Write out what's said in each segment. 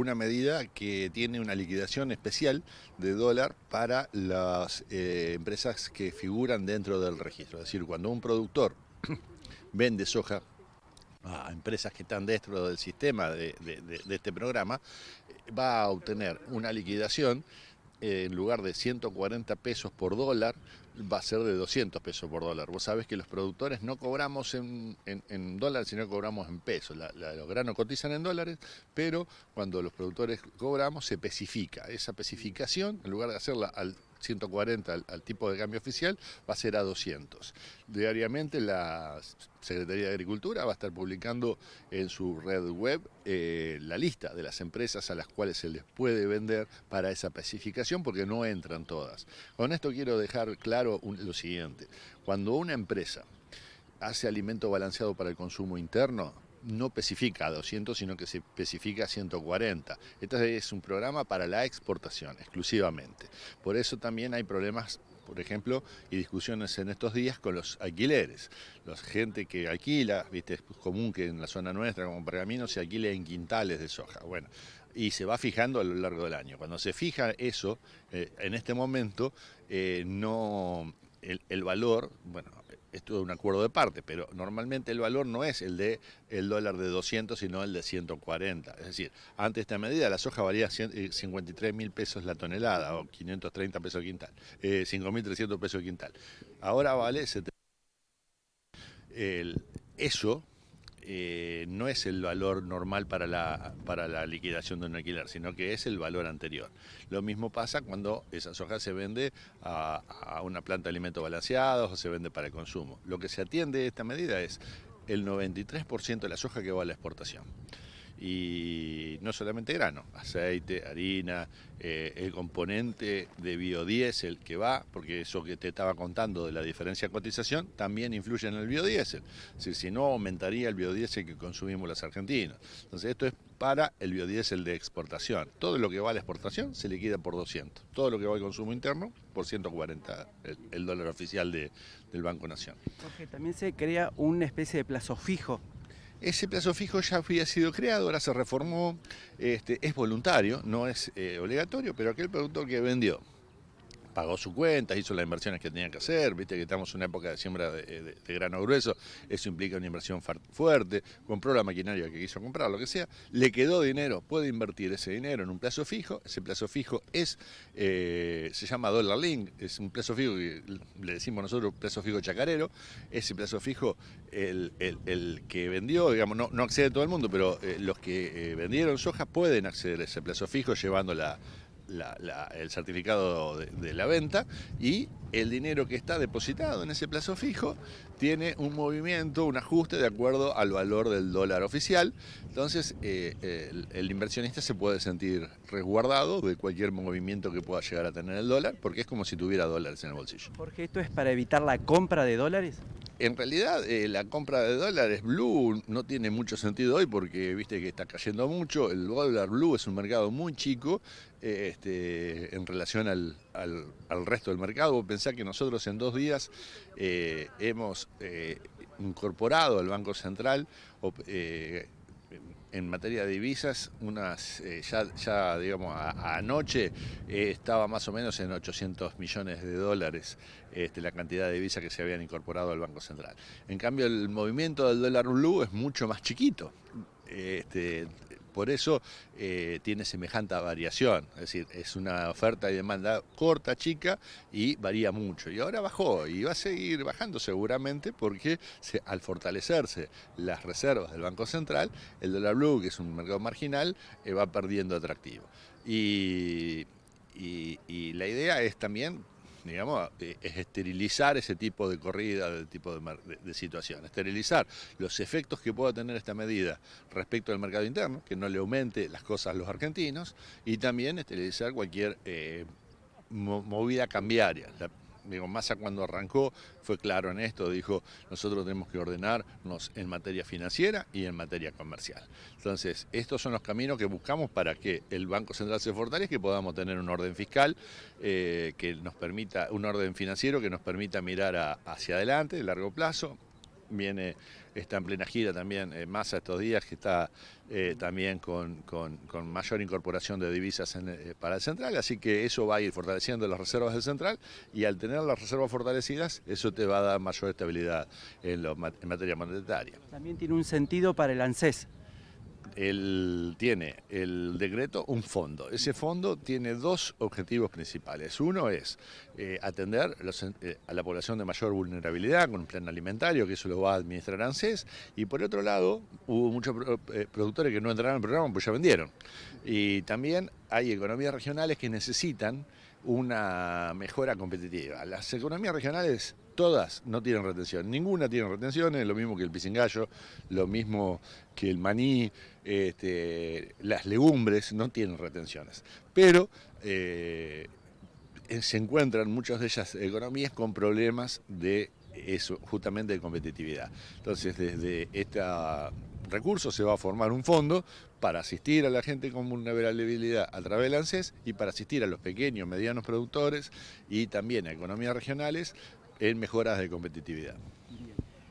una medida que tiene una liquidación especial de dólar para las eh, empresas que figuran dentro del registro. Es decir, cuando un productor vende soja a empresas que están dentro del sistema de, de este programa, va a obtener una liquidación en lugar de 140 pesos por dólar, va a ser de 200 pesos por dólar. Vos sabés que los productores no cobramos en, en, dólares, sino cobramos en pesos. los granos cotizan en dólares, pero cuando los productores cobramos se especifica. Esa especificación, en lugar de hacerla al 140 al, tipo de cambio oficial, va a ser a 200. Diariamente la Secretaría de Agricultura va a estar publicando en su red web eh, la lista de las empresas a las cuales se les puede vender para esa pacificación porque no entran todas. Con esto quiero dejar claro lo siguiente. Cuando una empresa hace alimento balanceado para el consumo interno, no especifica 200, sino que se especifica 140. Este es un programa para la exportación exclusivamente. Por eso también hay problemas por ejemplo, y discusiones en estos días con los alquileres. La gente que alquila, viste, es común que en la zona nuestra, como Pergamino, se alquile en quintales de soja. Bueno, y se va fijando a lo largo del año. Cuando se fija eso, eh, en este momento, eh, no el, el valor, bueno, esto es un acuerdo de parte, pero normalmente el valor no es el de el dólar de 200, sino el de 140. Es decir, ante esta medida la soja valía 53 eh, mil pesos la tonelada o 530 pesos quintal, 5.300 eh, pesos quintal. Ahora vale 70. El, eso eh, no es el valor normal para la, para la liquidación de un alquiler, sino que es el valor anterior. Lo mismo pasa cuando esa soja se vende a, a una planta de alimentos balanceados o se vende para el consumo. Lo que se atiende de esta medida es el 93% de la soja que va a la exportación y no solamente grano, aceite, harina, eh, el componente de biodiesel que va, porque eso que te estaba contando de la diferencia de cotización, también influye en el biodiesel. si no, aumentaría el biodiesel que consumimos los argentinos. Entonces, esto es para el biodiesel de exportación. Todo lo que va a la exportación se liquida por 200. Todo lo que va al consumo interno, por 140, el, dólar oficial del Banco Nación. Jorge, también se crea una especie de plazo fijo ese plazo fijo ya había sido creado, ahora se reformó, este, es voluntario, no es eh, obligatorio, pero aquel productor que vendió pagó su cuenta, hizo las inversiones que tenía que hacer, viste que estamos en una época de siembra de, grano grueso, eso implica una inversión fuerte, compró la maquinaria que quiso comprar, lo que sea, le quedó dinero, puede invertir ese dinero en un plazo fijo, ese plazo fijo es, eh, se llama dollar link, es un plazo fijo que le decimos nosotros plazo fijo chacarero, ese plazo fijo el, que vendió, digamos, no, no accede a todo el mundo, pero eh, los que eh, vendieron soja pueden acceder a ese plazo fijo llevando la el certificado de, la venta y el dinero que está depositado en ese plazo fijo tiene un movimiento, un ajuste de acuerdo al valor del dólar oficial. Entonces eh, el, inversionista se puede sentir resguardado de cualquier movimiento que pueda llegar a tener el dólar porque es como si tuviera dólares en el bolsillo. ¿Porque ¿esto es para evitar la compra de dólares? en realidad eh, la compra de dólares blue no tiene mucho sentido hoy porque viste que está cayendo mucho. El dólar blue es un mercado muy chico eh, este, en relación al, resto del mercado. Pensá que nosotros en dos días eh, hemos incorporado al Banco Central en materia de divisas, unas eh, ya, digamos anoche eh, estaba más o menos en 800 millones de dólares este, la cantidad de divisas que se habían incorporado al Banco Central. En cambio, el movimiento del dólar blue es mucho más chiquito. Este, por eso eh, tiene semejante variación. Es decir, es una oferta y demanda corta, chica y varía mucho. Y ahora bajó y va a seguir bajando seguramente porque al fortalecerse las reservas del Banco Central, el dólar blue, que es un mercado marginal, eh, va perdiendo atractivo. y la idea es también digamos, eh, es esterilizar ese tipo de corrida, de tipo de, situación, esterilizar los efectos que pueda tener esta medida respecto al mercado interno, que no le aumente las cosas a los argentinos, y también esterilizar cualquier eh, movida cambiaria. Digo, Massa cuando arrancó fue claro en esto, dijo, nosotros tenemos que ordenarnos en materia financiera y en materia comercial. Entonces, estos son los caminos que buscamos para que el Banco Central se fortalezca y podamos tener un orden fiscal eh, que nos permita, un orden financiero que nos permita mirar hacia adelante, a largo plazo, viene, está en plena gira también eh, Massa estos días, que está eh, también con, mayor incorporación de divisas eh, para el central, así que eso va a ir fortaleciendo las reservas del central y al tener las reservas fortalecidas, eso te va a dar mayor estabilidad en, lo, en materia monetaria. También tiene un sentido para el ANSES, el, tiene el decreto un fondo. Ese fondo tiene dos objetivos principales. Uno es eh, atender eh, a la población de mayor vulnerabilidad con un plan alimentario, que eso lo va a administrar ANSES. Y por otro lado, hubo muchos eh, productores que no entraron al programa porque ya vendieron. Y también hay economías regionales que necesitan una mejora competitiva. Las economías regionales todas no tienen retención. Ninguna tiene retenciones, lo mismo que el pisingallo, lo mismo que el maní, este, las legumbres no tienen retenciones. Pero eh, se encuentran muchas de ellas economías con problemas de eso, justamente de competitividad. Entonces, desde esta recursos se va a formar un fondo para asistir a la gente con vulnerabilidad a través del ANSES y para asistir a los pequeños, medianos productores y también a economías regionales en mejoras de competitividad.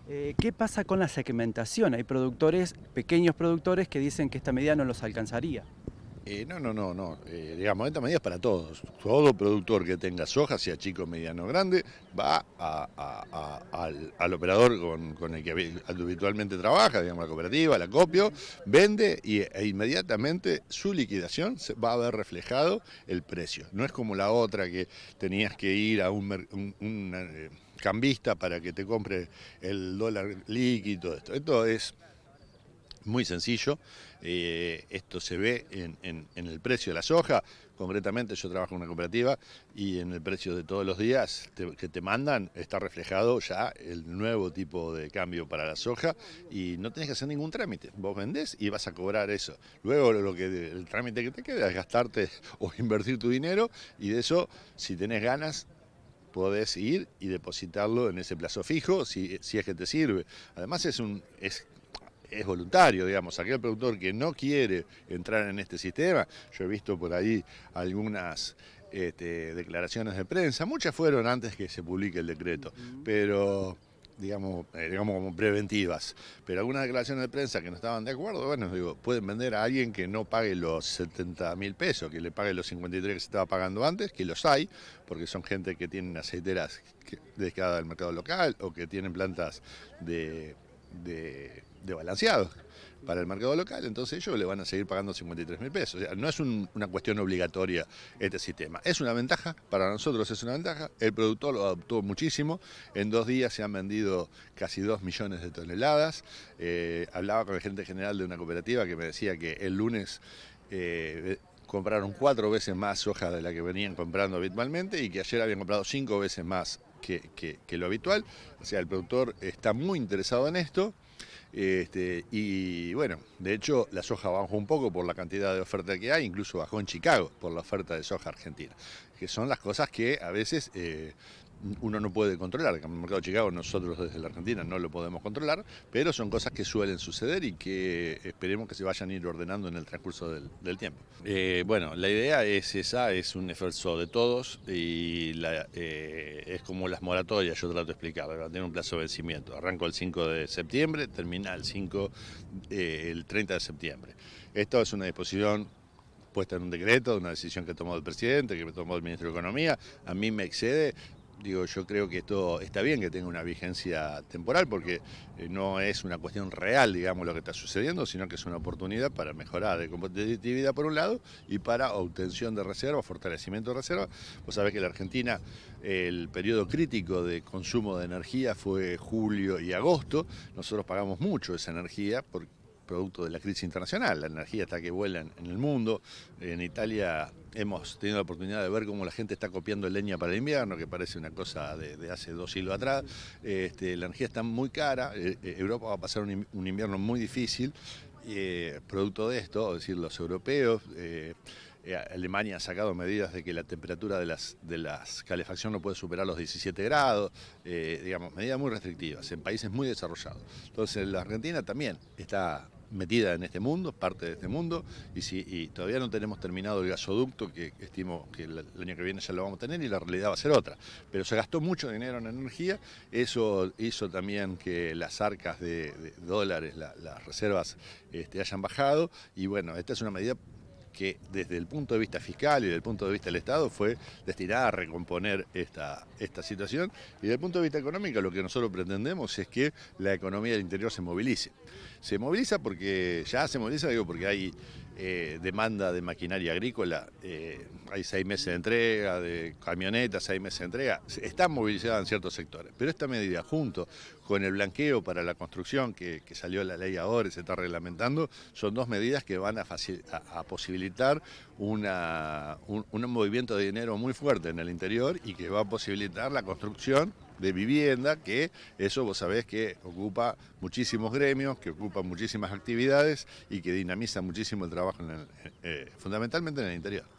Eh, ¿Qué pasa con la segmentación? Hay productores, pequeños productores, que dicen que esta medida no los alcanzaría. Eh, no, no, no, no. Eh, digamos, esta medida es para todos. Todo productor que tenga soja, sea chico, mediano, o grande, va al, operador con, el que habitualmente trabaja, digamos, la cooperativa, la copio, vende y, e inmediatamente su liquidación se va a ver reflejado el precio. No es como la otra que tenías que ir a un, eh, cambista para que te compre el dólar líquido, esto. Esto es muy sencillo. Eh, esto se ve en, el precio de la soja, concretamente yo trabajo en una cooperativa y en el precio de todos los días que te mandan está reflejado ya el nuevo tipo de cambio para la soja y no tenés que hacer ningún trámite, vos vendés y vas a cobrar eso. Luego lo que el trámite que te queda es gastarte o invertir tu dinero y de eso si tenés ganas podés ir y depositarlo en ese plazo fijo si, es que te sirve. Además es un es es voluntario, digamos. Aquel productor que no quiere entrar en este sistema, yo he visto por ahí algunas este, declaraciones de prensa, muchas fueron antes que se publique el decreto, pero digamos, eh, digamos como preventivas, pero algunas declaraciones de prensa que no estaban de acuerdo, bueno, digo, pueden vender a alguien que no pague los 70 mil pesos, que le pague los 53 que se estaba pagando antes, que los hay, porque son gente que tienen aceiteras dedicadas al mercado local o que tienen plantas de de balanceado para el mercado local, entonces ellos le van a seguir pagando 53 mil pesos. O sea, no es una cuestión obligatoria este sistema. Es una ventaja, para nosotros es una ventaja, el productor lo adoptó muchísimo, en dos días se han vendido casi 2 millones de toneladas. Eh, hablaba con el gerente general de una cooperativa que me decía que el lunes... Eh, compraron cuatro veces más soja de la que venían comprando habitualmente y que ayer habían comprado cinco veces más que lo habitual. O sea, el productor está muy interesado en esto. Este, y bueno, de hecho la soja bajó un poco por la cantidad de oferta que hay, incluso bajó en Chicago por la oferta de soja argentina, que son las cosas que a veces eh, uno no puede controlar. El mercado de Chicago nosotros desde la Argentina no lo podemos controlar, pero son cosas que suelen suceder y que esperemos que se vayan a ir ordenando en el transcurso del, tiempo. Eh, bueno, la idea es esa, es un esfuerzo de todos y eh, es como las moratorias, yo trato de explicar, tiene un plazo de vencimiento. Arranco el 5 de septiembre, termina el 5, eh, el 30 de septiembre. Esto es una disposición puesta en un decreto, una decisión que tomó el presidente, que tomó el ministro de Economía, a mí me excede, digo, yo creo que esto está bien que tenga una vigencia temporal porque eh, no es una cuestión real, digamos, lo que está sucediendo, sino que es una oportunidad para mejorar de competitividad por un lado y para obtención de reservas, fortalecimiento de reservas. Vos sabés que en la Argentina el periodo crítico de consumo de energía fue julio y agosto. Nosotros pagamos mucho esa energía porque producto de la crisis internacional. La energía está que vuela en el mundo. En Italia hemos tenido la oportunidad de ver cómo la gente está copiando leña para el invierno, que parece una cosa de, hace dos siglos atrás. Este, la energía está muy cara. Eh, eh, Europa va a pasar un, invierno muy difícil. Eh, producto de esto, es decir, los europeos, Alemania ha sacado medidas de que la temperatura de las, de las calefacción no puede superar los 17 grados, digamos, medidas muy restrictivas en países muy desarrollados. Entonces la Argentina también está metida en este mundo, parte de este mundo, y, si, todavía no tenemos terminado el gasoducto, que estimo que el, año que viene ya lo vamos a tener, y la realidad va a ser otra. Pero se gastó mucho dinero en energía, eso hizo también que las arcas de, dólares, las reservas, este, hayan bajado, y bueno, esta es una medida que desde el punto de vista fiscal y desde el punto de vista del Estado fue destinada a recomponer esta, esta situación. Y desde el punto de vista económico lo que nosotros pretendemos es que la economía del interior se movilice. Se moviliza porque, ya se moviliza, digo, porque hay eh, demanda de maquinaria agrícola, eh, hay seis meses de entrega, de camionetas, seis meses de entrega, están movilizadas en ciertos sectores. Pero esta medida, junto con el blanqueo para la construcción que, salió la ley ahora y se está reglamentando, son dos medidas que van a, a posibilitar una, un, movimiento de dinero muy fuerte en el interior y que va a posibilitar la construcción de vivienda, que eso vos sabés que ocupa muchísimos gremios, que ocupa muchísimas actividades y que dinamiza muchísimo el trabajo, eh, fundamentalmente en el interior.